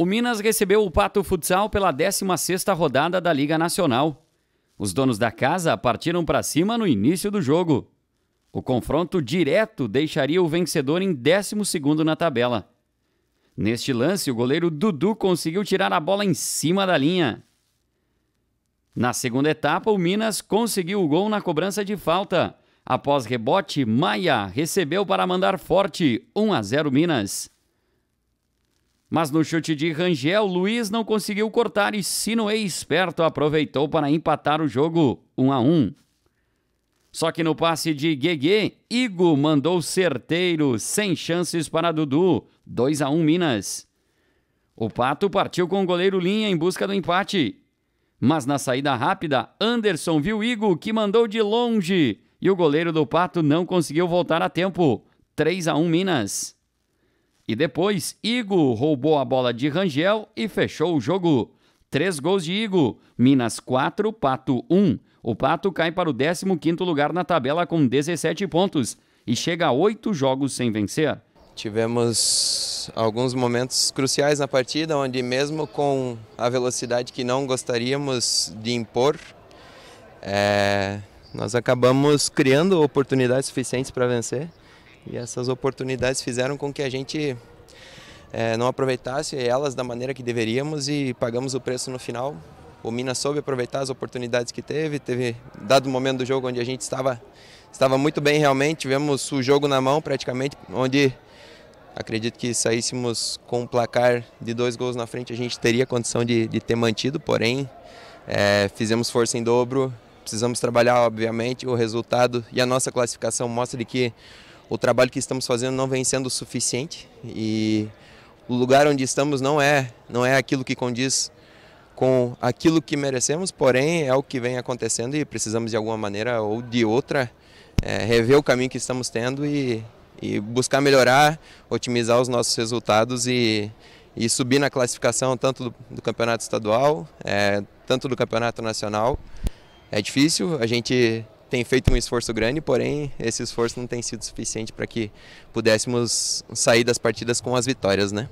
O Minas recebeu o Pato Futsal pela 16ª rodada da Liga Nacional. Os donos da casa partiram para cima no início do jogo. O confronto direto deixaria o vencedor em 12º na tabela. Neste lance, o goleiro Dudu conseguiu tirar a bola em cima da linha. Na segunda etapa, o Minas conseguiu o gol na cobrança de falta. Após rebote, Maia recebeu para mandar forte 1 a 0 Minas. Mas no chute de Rangel, Luiz não conseguiu cortar e Sinoé esperto aproveitou para empatar o jogo 1 a 1. Só que no passe de Guegue, Igo mandou certeiro, sem chances para Dudu, 2 a 1 Minas. O Pato partiu com o goleiro Linha em busca do empate. Mas na saída rápida, Anderson viu Igo que mandou de longe e o goleiro do Pato não conseguiu voltar a tempo, 3 a 1 Minas. E depois, Igor roubou a bola de Rangel e fechou o jogo. Três gols de Igor. Minas 4, Pato 1. O Pato cai para o 15º lugar na tabela com 17 pontos e chega a oito jogos sem vencer. Tivemos alguns momentos cruciais na partida, onde mesmo com a velocidade que não gostaríamos de impor, é, nós acabamos criando oportunidades suficientes para vencer. E essas oportunidades fizeram com que a gente é, não aproveitasse elas da maneira que deveríamos e pagamos o preço no final. O Minas soube aproveitar as oportunidades que teve, teve dado momento do jogo onde a gente estava, estava muito bem realmente, tivemos o jogo na mão praticamente, onde acredito que saíssemos com um placar de dois gols na frente, a gente teria condição de, de ter mantido, porém é, fizemos força em dobro, precisamos trabalhar obviamente, o resultado e a nossa classificação mostra de que o trabalho que estamos fazendo não vem sendo suficiente e o lugar onde estamos não é, não é aquilo que condiz com aquilo que merecemos, porém é o que vem acontecendo e precisamos de alguma maneira ou de outra é, rever o caminho que estamos tendo e, e buscar melhorar, otimizar os nossos resultados e, e subir na classificação tanto do, do campeonato estadual, é, tanto do campeonato nacional. É difícil, a gente tem feito um esforço grande, porém esse esforço não tem sido suficiente para que pudéssemos sair das partidas com as vitórias, né?